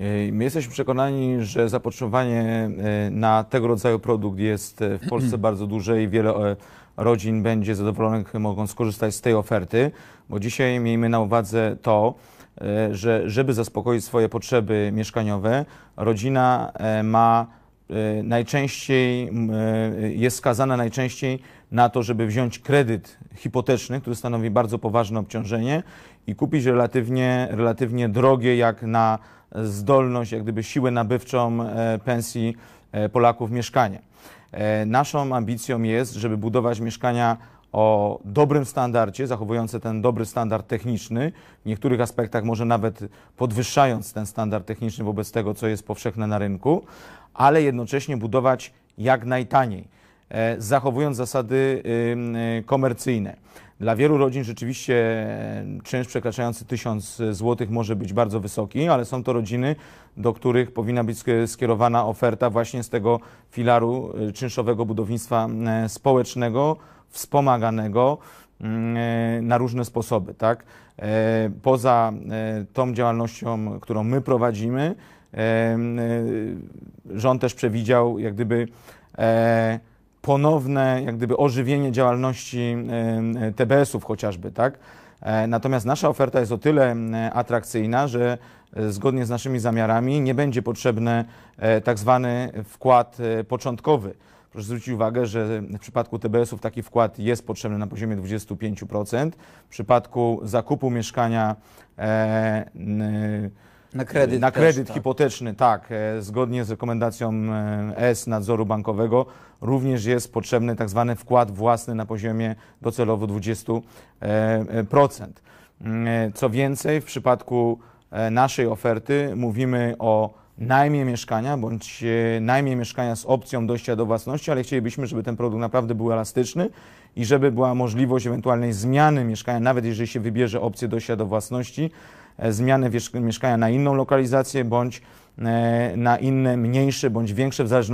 E, my jesteśmy przekonani, że zapotrzebowanie e, na tego rodzaju produkt jest e, w Polsce bardzo duże i wiele rodzin będzie zadowolonych, mogą skorzystać z tej oferty, bo dzisiaj miejmy na uwadze to, że żeby zaspokoić swoje potrzeby mieszkaniowe, rodzina ma Y, najczęściej y, jest skazana najczęściej na to, żeby wziąć kredyt hipoteczny, który stanowi bardzo poważne obciążenie i kupić relatywnie, relatywnie drogie jak na zdolność, jak gdyby siłę nabywczą e, pensji e, Polaków mieszkanie. E, naszą ambicją jest, żeby budować mieszkania o dobrym standardzie, zachowujące ten dobry standard techniczny, w niektórych aspektach może nawet podwyższając ten standard techniczny wobec tego, co jest powszechne na rynku, ale jednocześnie budować jak najtaniej, e, zachowując zasady y, komercyjne. Dla wielu rodzin rzeczywiście e, czynsz przekraczający 1000 zł może być bardzo wysoki, ale są to rodziny, do których powinna być skierowana oferta właśnie z tego filaru e, czynszowego budownictwa e, społecznego, wspomaganego mm, na różne sposoby. Tak? Poza tą działalnością, którą my prowadzimy, rząd też przewidział jak gdyby ponowne jak gdyby ożywienie działalności e, TBS-ów chociażby, tak? E, natomiast nasza oferta jest o tyle atrakcyjna, że e, zgodnie z naszymi zamiarami nie będzie potrzebny tak zwany wkład początkowy. Proszę zwrócić uwagę, że w przypadku TBS-ów taki wkład jest potrzebny na poziomie 25%. W przypadku zakupu mieszkania e, na kredyt, na kredyt też, tak. hipoteczny, tak. tak. Zgodnie z rekomendacją e, S nadzoru bankowego również jest potrzebny tak zwany wkład własny na poziomie docelowo 20%. E, mm, co więcej, w przypadku naszej oferty mówimy o najmie mieszkania bądź najmie mieszkania z opcją dojścia do własności, ale chcielibyśmy, żeby ten produkt naprawdę był elastyczny i żeby była możliwość ewentualnej zmiany mieszkania, nawet jeżeli się wybierze opcję dojścia do własności E, zmianę mieszkania na inną lokalizację bądź e, na inne mniejsze, bądź większe w zależności